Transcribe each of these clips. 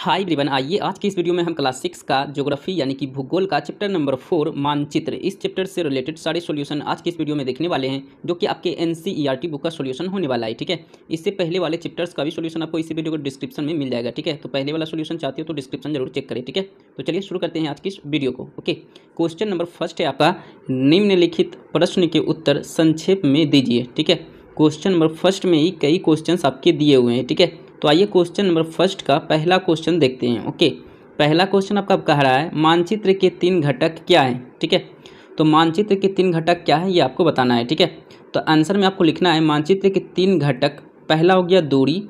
हाय ब्रिबन आइए आज की इस वीडियो में हम क्लास सिक्स का ज्योग्राफी यानी कि भूगोल का चैप्टर नंबर फोर मानचित्र इस चैप्टर से रिलेटेड सारे सॉल्यूशन आज की इस वीडियो में देखने वाले हैं जो कि आपके एन बुक e का सॉल्यूशन होने वाला है ठीक है इससे पहले वाले चैप्टर्स का भी सोल्यूशन आपको इसी वीडियो को डिस्क्रिप्शन में मिल जाएगा ठीक है तो पहले वाला सोल्यूशन चाहते हो तो डिस्क्रिप्शन जरूर चेक करें ठीक है तो चलिए शुरू करते हैं आज की इस वीडियो को ओके क्वेश्चन नंबर फर्स्ट है आपका निम्नलिखित प्रश्न के उत्तर संक्षेप में दीजिए ठीक है क्वेश्चन नंबर फर्स्ट में ही कई क्वेश्चन आपके दिए हुए हैं ठीक है तो आइए क्वेश्चन नंबर फर्स्ट का पहला क्वेश्चन देखते हैं ओके पहला क्वेश्चन आपका कह रहा है मानचित्र के तीन घटक क्या हैं ठीक है तो मानचित्र के तीन घटक क्या है ये आपको बताना है ठीक है तो आंसर में आपको लिखना है मानचित्र के तीन घटक पहला हो गया दूरी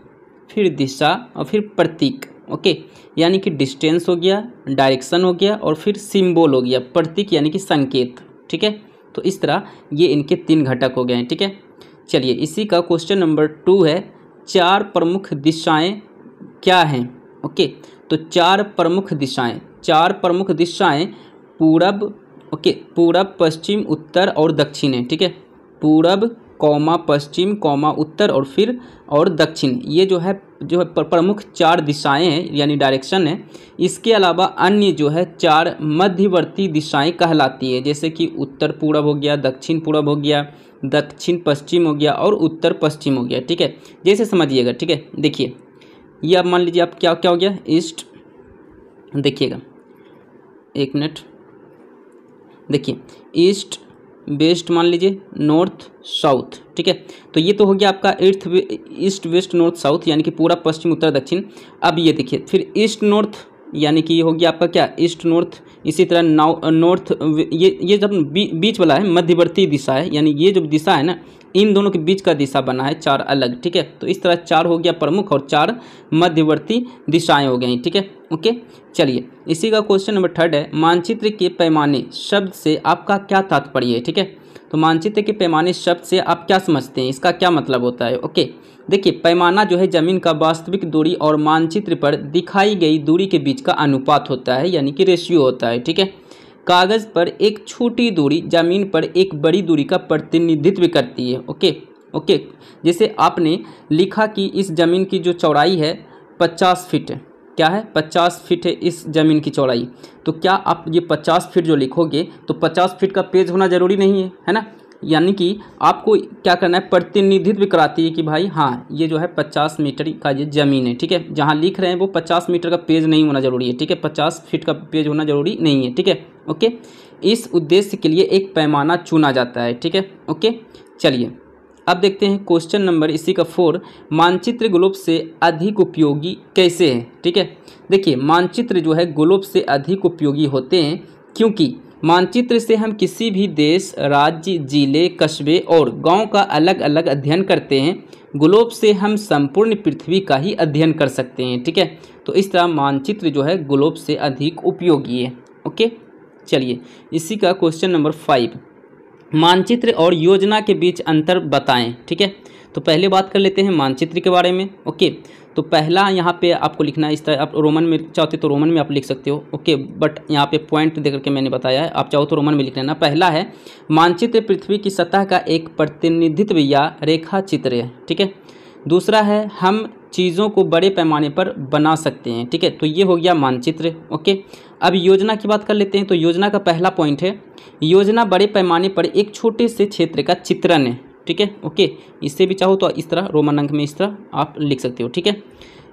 फिर दिशा और फिर प्रतीक ओके यानी कि डिस्टेंस हो गया डायरेक्शन हो गया और फिर सिंबल हो गया प्रतीक यानी कि संकेत ठीक है तो इस तरह ये इनके तीन घटक हो गए हैं ठीक है चलिए इसी का क्वेश्चन नंबर टू है चार प्रमुख दिशाएं क्या हैं ओके तो चार प्रमुख दिशाएं चार प्रमुख दिशाएं पूरब ओके पूरब पश्चिम उत्तर और दक्षिण है ठीक है पूरब कौमा पश्चिम कौमा उत्तर और फिर और दक्षिण ये जो है जो है प्रमुख चार दिशाएं हैं यानी डायरेक्शन है इसके अलावा अन्य जो है चार मध्यवर्ती दिशाएं कहलाती है जैसे कि उत्तर पूरब हो गया दक्षिण पूरब हो गया दक्षिण पश्चिम हो गया और उत्तर पश्चिम हो गया ठीक है जैसे समझिएगा ठीक है देखिए ये आप मान लीजिए आप क्या क्या हो गया ईस्ट देखिएगा एक मिनट देखिए ईस्ट वेस्ट मान लीजिए नॉर्थ साउथ ठीक है तो ये तो हो गया आपका earth east west north south यानी कि पूरा पश्चिम उत्तर दक्षिण अब ये देखिए फिर ईस्ट नॉर्थ यानी कि ये हो गया आपका क्या ईस्ट नॉर्थ इसी तरह नाउ नॉर्थ ये ये जब बी, बीच वाला है मध्यवर्ती दिशा है यानी ये जो दिशा है ना इन दोनों के बीच का दिशा बना है चार अलग ठीक है तो इस तरह चार हो गया प्रमुख और चार मध्यवर्ती दिशाएं हो गई ठीक है ओके चलिए इसी का क्वेश्चन नंबर थर्ड है मानचित्र के पैमाने शब्द से आपका क्या तात्पर्य है ठीक है तो मानचित्र के पैमाने शब्द से आप क्या समझते हैं इसका क्या मतलब होता है ओके देखिए पैमाना जो है ज़मीन का वास्तविक दूरी और मानचित्र पर दिखाई गई दूरी के बीच का अनुपात होता है यानी कि रेशियो होता है ठीक है कागज़ पर एक छोटी दूरी ज़मीन पर एक बड़ी दूरी का प्रतिनिधित्व करती है ओके ओके जैसे आपने लिखा कि इस ज़मीन की जो चौड़ाई है पचास है क्या है पचास फीट है इस ज़मीन की चौड़ाई तो क्या आप ये पचास फीट जो लिखोगे तो पचास फीट का पेज होना ज़रूरी नहीं है है ना यानी कि आपको क्या करना है प्रतिनिधित्व कराती है कि भाई हाँ ये जो है पचास मीटर का ये ज़मीन है ठीक है जहाँ लिख रहे हैं वो पचास मीटर का पेज नहीं होना ज़रूरी है ठीक है पचास फीट का पेज होना ज़रूरी नहीं है ठीक है ओके इस उद्देश्य के लिए एक पैमाना चुना जाता है ठीक है ओके चलिए अब देखते हैं क्वेश्चन नंबर इसी का फोर मानचित्र ग्लोब से अधिक उपयोगी कैसे है ठीक है देखिए मानचित्र जो है ग्लोब से अधिक उपयोगी होते हैं क्योंकि मानचित्र से हम किसी भी देश राज्य जिले कस्बे और गांव का अलग अलग अध्ययन करते हैं ग्लोब से हम संपूर्ण पृथ्वी का ही अध्ययन कर सकते हैं ठीक है तो इस तरह मानचित्र जो है ग्लोब से अधिक उपयोगी है ओके चलिए इसी का क्वेश्चन नंबर फाइव मानचित्र और योजना के बीच अंतर बताएं ठीक है तो पहले बात कर लेते हैं मानचित्र के बारे में ओके तो पहला यहाँ पे आपको लिखना है इस तरह आप रोमन में चाहते तो रोमन में आप लिख सकते हो ओके बट यहाँ पे पॉइंट देकर करके मैंने बताया है आप चाहो तो रोमन में लिख लेना पहला है मानचित्र पृथ्वी की सतह का एक प्रतिनिधित्व या रेखा चित्र है ठीक है दूसरा है हम चीज़ों को बड़े पैमाने पर बना सकते हैं ठीक है तो ये हो गया मानचित्र ओके अब योजना की बात कर लेते हैं तो योजना का पहला पॉइंट है योजना बड़े पैमाने पर एक छोटे से क्षेत्र का चित्रण है ठीक है ओके इससे भी चाहो तो इस तरह रोमन अंक में इस तरह आप लिख सकते हो ठीक है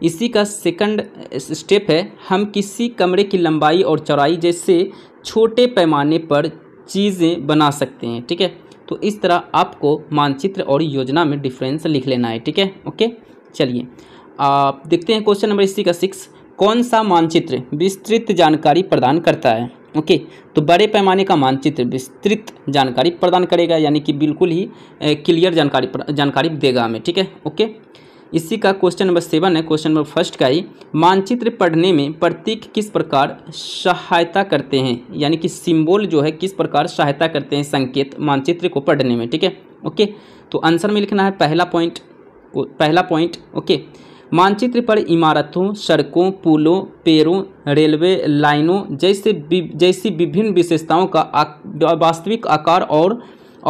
इसी का सेकंड स्टेप है हम किसी कमरे की लंबाई और चौड़ाई जैसे छोटे पैमाने पर चीज़ें बना सकते हैं ठीक है तो इस तरह आपको मानचित्र और योजना में डिफरेंस लिख लेना है ठीक है ओके चलिए आप देखते हैं क्वेश्चन नंबर इसी का सिक्स कौन सा मानचित्र विस्तृत जानकारी प्रदान करता है ओके तो बड़े पैमाने का मानचित्र विस्तृत जानकारी प्रदान करेगा यानी कि बिल्कुल ही क्लियर जानकारी जानकारी देगा हमें ठीक है ओके इसी का क्वेश्चन नंबर सेवन है क्वेश्चन नंबर फर्स्ट का ही मानचित्र पढ़ने में प्रतीक किस प्रकार सहायता करते हैं यानी कि सिंबल जो है किस प्रकार सहायता करते हैं संकेत मानचित्र को पढ़ने में ठीक है ओके तो आंसर में लिखना है पहला पॉइंट पहला पॉइंट ओके मानचित्र पर इमारतों सड़कों पुलों पेड़ों रेलवे लाइनों जैसे जैसी विभिन्न विशेषताओं का वास्तविक आकार और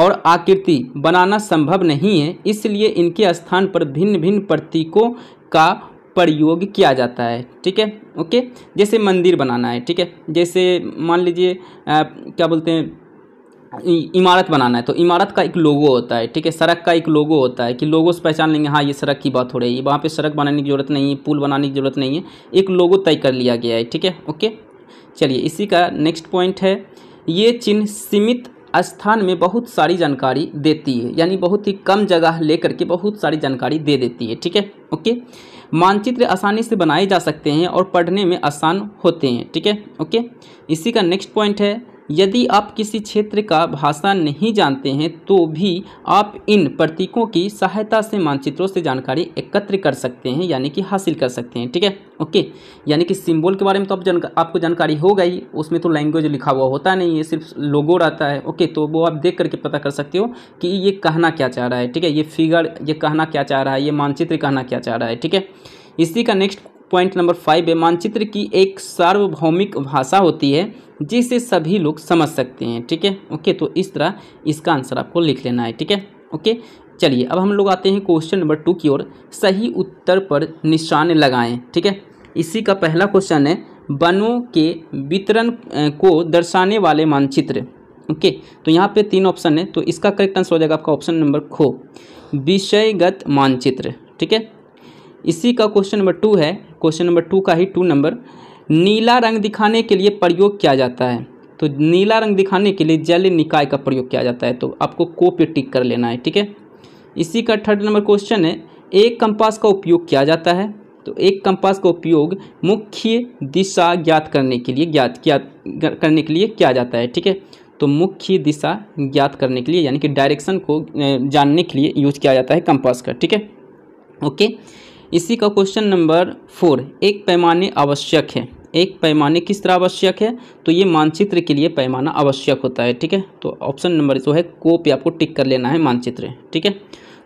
और आकृति बनाना संभव नहीं है इसलिए इनके स्थान पर भिन्न भिन्न प्रतीकों का प्रयोग किया जाता है ठीक है ओके जैसे मंदिर बनाना है ठीक है जैसे मान लीजिए क्या बोलते हैं इमारत बनाना है तो इमारत का एक लोगो होता है ठीक है सड़क का एक लोगो होता है कि लोगों से पहचान लेंगे हाँ ये सड़क की बात हो रही है वहाँ पे सड़क बनाने की ज़रूरत नहीं है पुल बनाने की ज़रूरत नहीं है एक लोगो तय कर लिया गया है ठीक है ओके चलिए इसी का नेक्स्ट पॉइंट है ये चिन्ह सीमित स्थान में बहुत सारी जानकारी देती है यानी बहुत ही कम जगह लेकर के बहुत सारी जानकारी दे देती है ठीक है ओके मानचित्र आसानी से बनाए जा सकते हैं और पढ़ने में आसान होते हैं ठीक है ओके इसी का नेक्स्ट पॉइंट है यदि आप किसी क्षेत्र का भाषा नहीं जानते हैं तो भी आप इन प्रतीकों की सहायता से मानचित्रों से जानकारी एकत्र कर सकते हैं यानी कि हासिल कर सकते हैं ठीक है ओके यानी कि सिंबल के बारे में तो आप जन आपको जानकारी होगा ही उसमें तो लैंग्वेज लिखा हुआ होता नहीं है सिर्फ लोगो रहता है ओके तो वो आप देख करके पता कर सकते हो कि ये कहना क्या चाह रहा है ठीक है ये फिगर ये कहना क्या चाह रहा है ये मानचित्र कहना क्या चाह रहा है ठीक है इसी का नेक्स्ट पॉइंट नंबर फाइव है मानचित्र की एक सार्वभौमिक भाषा होती है जिसे सभी लोग समझ सकते हैं ठीक है ओके तो इस तरह इसका आंसर आपको लिख लेना है ठीक है ओके चलिए अब हम लोग आते हैं क्वेश्चन नंबर टू की ओर सही उत्तर पर निशान लगाएं ठीक है इसी का पहला क्वेश्चन है वनों के वितरण को दर्शाने वाले मानचित्र ओके तो यहाँ पे तीन ऑप्शन है तो इसका करेक्ट आंसर हो जाएगा आपका ऑप्शन नंबर खो विषयगत मानचित्र ठीक है इसी का क्वेश्चन नंबर टू है क्वेश्चन नंबर टू का ही टू नंबर नीला रंग दिखाने के लिए प्रयोग किया जाता है तो नीला रंग दिखाने के लिए जल निकाय का प्रयोग किया जाता है तो आपको को टिक कर लेना है ठीक है इसी का थर्ड नंबर क्वेश्चन है एक कंपास का उपयोग किया जाता है तो एक कंपास का उपयोग मुख्य दिशा ज्ञात करने के लिए ज्ञात किया करने के लिए किया जाता है ठीक है तो मुख्य दिशा ज्ञात करने के लिए यानी कि डायरेक्शन को जानने के लिए यूज किया जाता है कंपास का ठीक है ओके इसी का क्वेश्चन नंबर फोर एक पैमाने आवश्यक है एक पैमाने किस तरह आवश्यक है तो ये मानचित्र के लिए पैमाना आवश्यक होता है ठीक है तो ऑप्शन नंबर जो है को पे आपको टिक कर लेना है मानचित्र ठीक है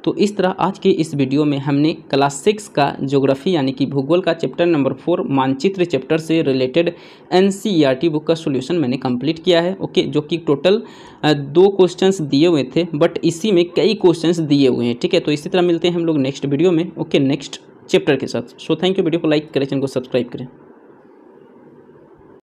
तो इस तरह आज के इस वीडियो में हमने क्लास सिक्स का ज्योग्राफी यानी कि भूगोल का चैप्टर नंबर फोर मानचित्र चैप्टर से रिलेटेड एन बुक का सोल्यूशन मैंने कंप्लीट किया है ओके जो कि टोटल दो क्वेश्चंस दिए हुए थे बट इसी में कई क्वेश्चंस दिए हुए हैं ठीक है तो इसी तरह मिलते हैं हम लोग नेक्स्ट वीडियो में ओके नेक्स्ट चैप्टर के साथ सो थैंक यू वीडियो को लाइक करें चैनल को सब्सक्राइब करें